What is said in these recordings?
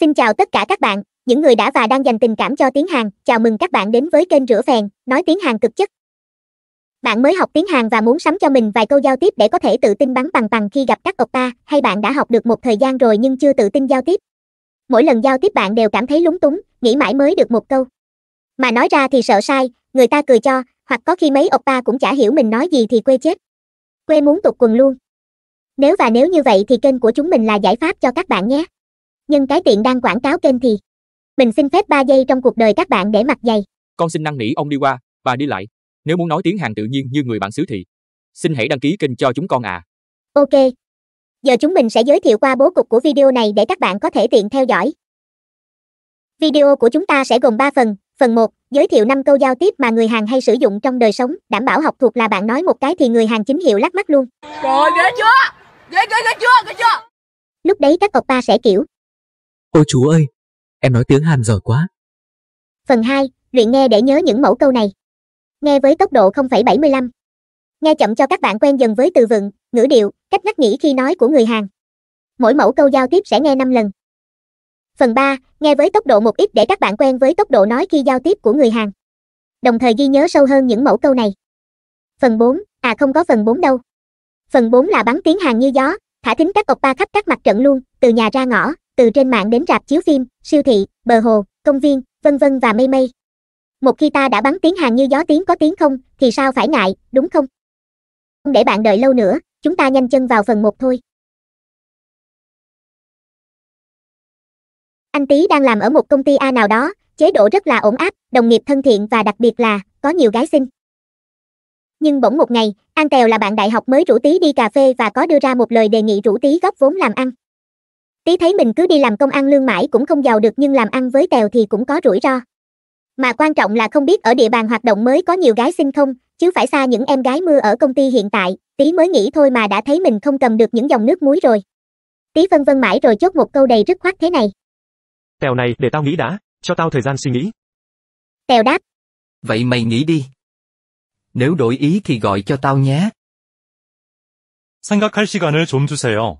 Xin chào tất cả các bạn, những người đã và đang dành tình cảm cho tiếng Hàn, chào mừng các bạn đến với kênh Rửa Phèn, nói tiếng Hàn cực chất. Bạn mới học tiếng Hàn và muốn sắm cho mình vài câu giao tiếp để có thể tự tin bắn bằng bằng khi gặp các ộc ta, hay bạn đã học được một thời gian rồi nhưng chưa tự tin giao tiếp. Mỗi lần giao tiếp bạn đều cảm thấy lúng túng, nghĩ mãi mới được một câu. Mà nói ra thì sợ sai, người ta cười cho, hoặc có khi mấy ộc ta cũng chả hiểu mình nói gì thì quê chết. Quê muốn tục quần luôn. Nếu và nếu như vậy thì kênh của chúng mình là giải pháp cho các bạn nhé nhưng cái tiện đang quảng cáo kênh thì mình xin phép 3 giây trong cuộc đời các bạn để mặc giày con xin năn nỉ ông đi qua bà đi lại nếu muốn nói tiếng hàng tự nhiên như người bản xứ thì xin hãy đăng ký kênh cho chúng con à ok giờ chúng mình sẽ giới thiệu qua bố cục của video này để các bạn có thể tiện theo dõi video của chúng ta sẽ gồm 3 phần phần 1, giới thiệu 5 câu giao tiếp mà người Hàn hay sử dụng trong đời sống đảm bảo học thuộc là bạn nói một cái thì người Hàn chính hiệu lắc mắt luôn rồi ghê chưa ghê ghê ghê chưa ghê chưa lúc đấy các oppa sẽ kiểu Ôi chú ơi, em nói tiếng Hàn giỏi quá. Phần 2, luyện nghe để nhớ những mẫu câu này. Nghe với tốc độ 0,75. Nghe chậm cho các bạn quen dần với từ vựng, ngữ điệu, cách ngắt nghỉ khi nói của người Hàn. Mỗi mẫu câu giao tiếp sẽ nghe 5 lần. Phần 3, nghe với tốc độ một ít để các bạn quen với tốc độ nói khi giao tiếp của người Hàn. Đồng thời ghi nhớ sâu hơn những mẫu câu này. Phần 4, à không có phần 4 đâu. Phần 4 là bắn tiếng Hàn như gió, thả thính các ba khắp các mặt trận luôn, từ nhà ra ngõ, từ trên mạng đến rạp chiếu phim, siêu thị, bờ hồ, công viên, vân vân và mây mây. Một khi ta đã bắn tiếng Hàn như gió tiếng có tiếng không, thì sao phải ngại, đúng không? Không để bạn đợi lâu nữa, chúng ta nhanh chân vào phần 1 thôi. Anh Tý đang làm ở một công ty A nào đó, chế độ rất là ổn áp, đồng nghiệp thân thiện và đặc biệt là có nhiều gái xinh. Nhưng bỗng một ngày, An Tèo là bạn đại học mới rủ Tý đi cà phê và có đưa ra một lời đề nghị rủ Tý góp vốn làm ăn. Tí thấy mình cứ đi làm công ăn lương mãi cũng không giàu được nhưng làm ăn với Tèo thì cũng có rủi ro. Mà quan trọng là không biết ở địa bàn hoạt động mới có nhiều gái xinh không, chứ phải xa những em gái mưa ở công ty hiện tại, tí mới nghĩ thôi mà đã thấy mình không cầm được những dòng nước muối rồi. Tí phân vân mãi rồi chốt một câu đầy rứt khoát thế này. Tèo này, để tao nghĩ đã, cho tao thời gian suy nghĩ. Tèo đáp. Vậy mày nghĩ đi. Nếu đổi ý thì gọi cho tao nhé. 생각할 시간을 좀 주세요.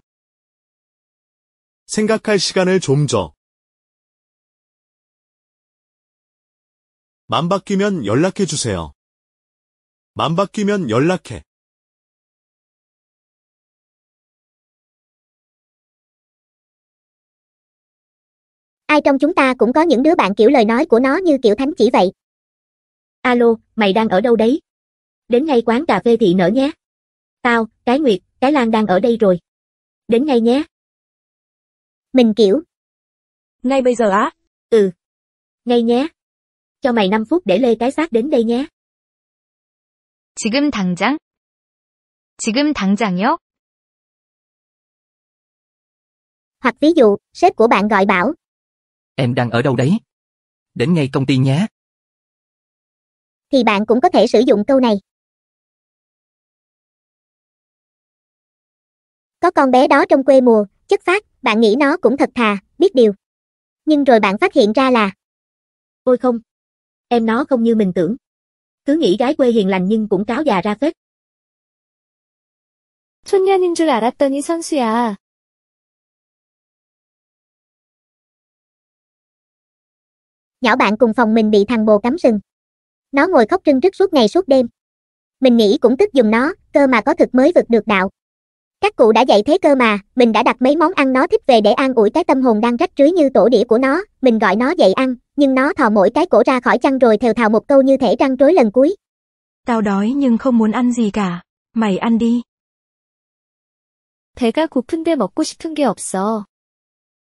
생각할 시간을 좀 줘. 만 바뀌면 연락해 주세요. 만 바뀌면 연락해. Ai trong chúng ta cũng có những đứa bạn kiểu lời nói của nó như kiểu thánh chỉ vậy. Alo, mày đang ở đâu đấy? Đến ngay quán cà phê thị nở nhé. Tao, cái Nguyệt, cái Lan đang ở đây rồi. Đến ngay nhé. Mình kiểu. Ngay bây giờ á? Ừ. Ngay nhé. Cho mày 5 phút để lê cái xác đến đây nhé. 지금 당장? 지금 당장요? Hoặc ví dụ, sếp của bạn gọi bảo. Em đang ở đâu đấy? Đến ngay công ty nhé. Thì bạn cũng có thể sử dụng câu này. Có con bé đó trong quê mùa, chất phát, bạn nghĩ nó cũng thật thà, biết điều. Nhưng rồi bạn phát hiện ra là Ôi không, em nó không như mình tưởng. Cứ nghĩ gái quê hiền lành nhưng cũng cáo già ra phết. 소년인 줄 알았더니 선수야. Nhỏ bạn cùng phòng mình bị thằng bồ cắm sừng. Nó ngồi khóc rưng rứt suốt ngày suốt đêm. Mình nghĩ cũng tức dùng nó, cơ mà có thực mới vượt được đạo các cụ đã dạy thế cơ mà mình đã đặt mấy món ăn nó thích về để an ủi cái tâm hồn đang rách rưới như tổ đĩa của nó mình gọi nó dậy ăn nhưng nó thò mỗi cái cổ ra khỏi chăn rồi thều thào một câu như thể răng rối lần cuối tao đói nhưng không muốn ăn gì cả mày ăn đi 배가 고픈데 먹고 싶은 게 없어.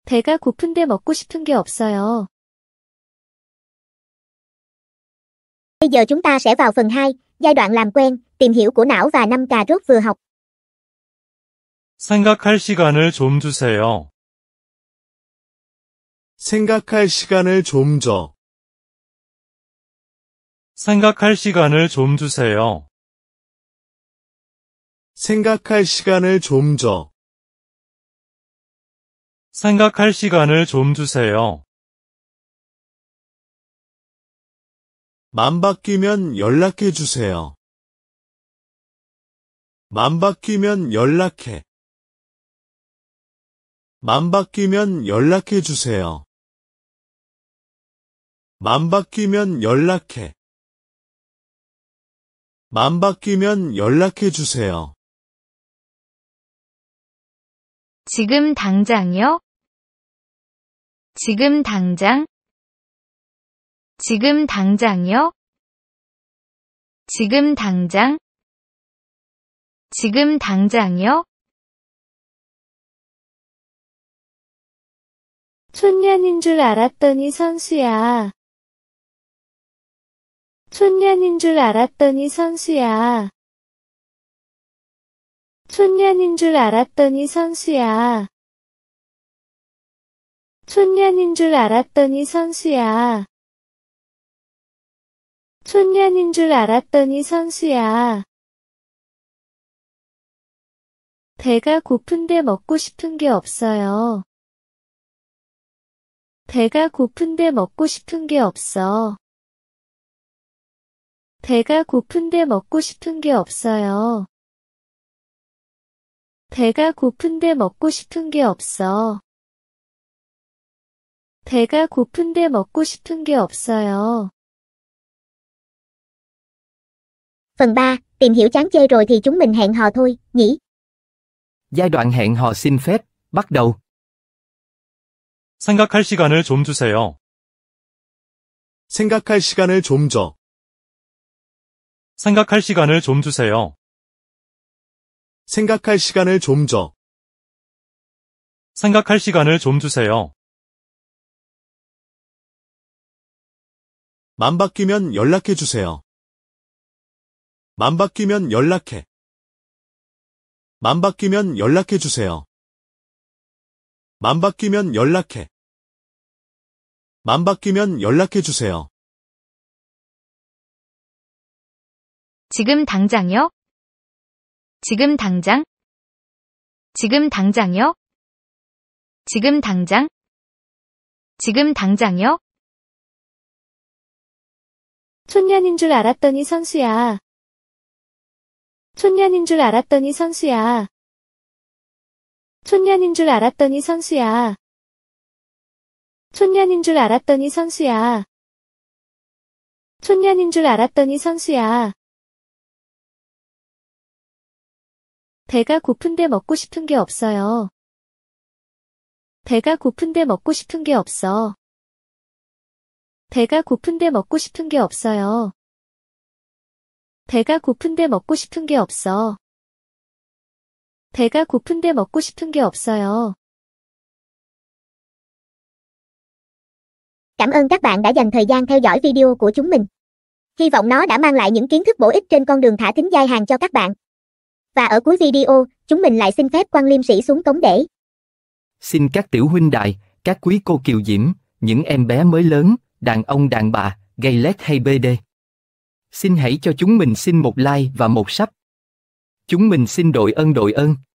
배가 고픈데 먹고 싶은 게 없어요. Bây giờ chúng ta sẽ vào phần 2, giai đoạn làm quen, tìm hiểu của não và năm cà rốt vừa học. 생각할 시간을 좀 주세요. 생각할 시간을 좀 줘. 생각할 시간을 좀 주세요. 생각할 시간을 좀 줘. 생각할 시간을 좀 주세요. 맘 바뀌면 연락해 주세요. 맘 바뀌면 연락해. 만 바뀌면 연락해 주세요. 만 바뀌면 연락해. 만 바뀌면 연락해 주세요. 지금 당장요? 지금 당장? 지금 당장요? 지금 당장? 지금 당장요? 촌년인 줄 알았더니 선수야. 촌년인 줄 알았더니 선수야. 촌년인 줄 알았더니 선수야. 촌년인 줄 알았더니 선수야. 촌년인 줄 알았더니 선수야. 배가 고픈데 먹고 싶은 게 없어요. 배가 고픈데 먹고 싶은 게 없어. 배가 고픈데 먹고 싶은 게 없어요. 배가 고픈데 먹고 싶은 게 없어. 배가 고픈데 먹고 싶은 게 없어요. 3, tìm hiểu chán chê rồi thì chúng mình hẹn hò thôi, nhỉ? Giai đoạn hẹn hò xin phép, bắt đầu. 생각할 시간을 좀 주세요. 생각할 시간을 좀 줘. 생각할 시간을 좀 주세요. 생각할 시간을 좀 줘. 생각할 시간을 좀 주세요. 맘 바뀌면 연락해 주세요. 맘 바뀌면 연락해. 맘 바뀌면 연락해 주세요. 맘 바뀌면 연락해. 만 바뀌면 연락해주세요. 지금 당장요? 지금 당장? 지금 당장요? 지금 당장? 지금 당장요? 촌년인 줄 알았더니 선수야. 촌년인 줄 알았더니 선수야. 촌년인 줄 알았더니 선수야. 촌년인 줄 알았더니 선수야. 촌년인 줄 알았더니 선수야. 배가 고픈데 먹고 싶은 게 없어요. 배가 고픈데 먹고 싶은 게 없어. 배가 고픈데 먹고 싶은 게 없어요. 배가 고픈데 먹고 싶은 게 없어. 배가 고픈데 먹고 싶은 게 없어요. Cảm ơn các bạn đã dành thời gian theo dõi video của chúng mình. Hy vọng nó đã mang lại những kiến thức bổ ích trên con đường thả thính giai hàng cho các bạn. Và ở cuối video, chúng mình lại xin phép quan liêm sĩ xuống cống để. Xin các tiểu huynh đại, các quý cô kiều diễm, những em bé mới lớn, đàn ông đàn bà, gây lét hay bê đê, Xin hãy cho chúng mình xin một like và một sắp. Chúng mình xin đội ơn đội ơn.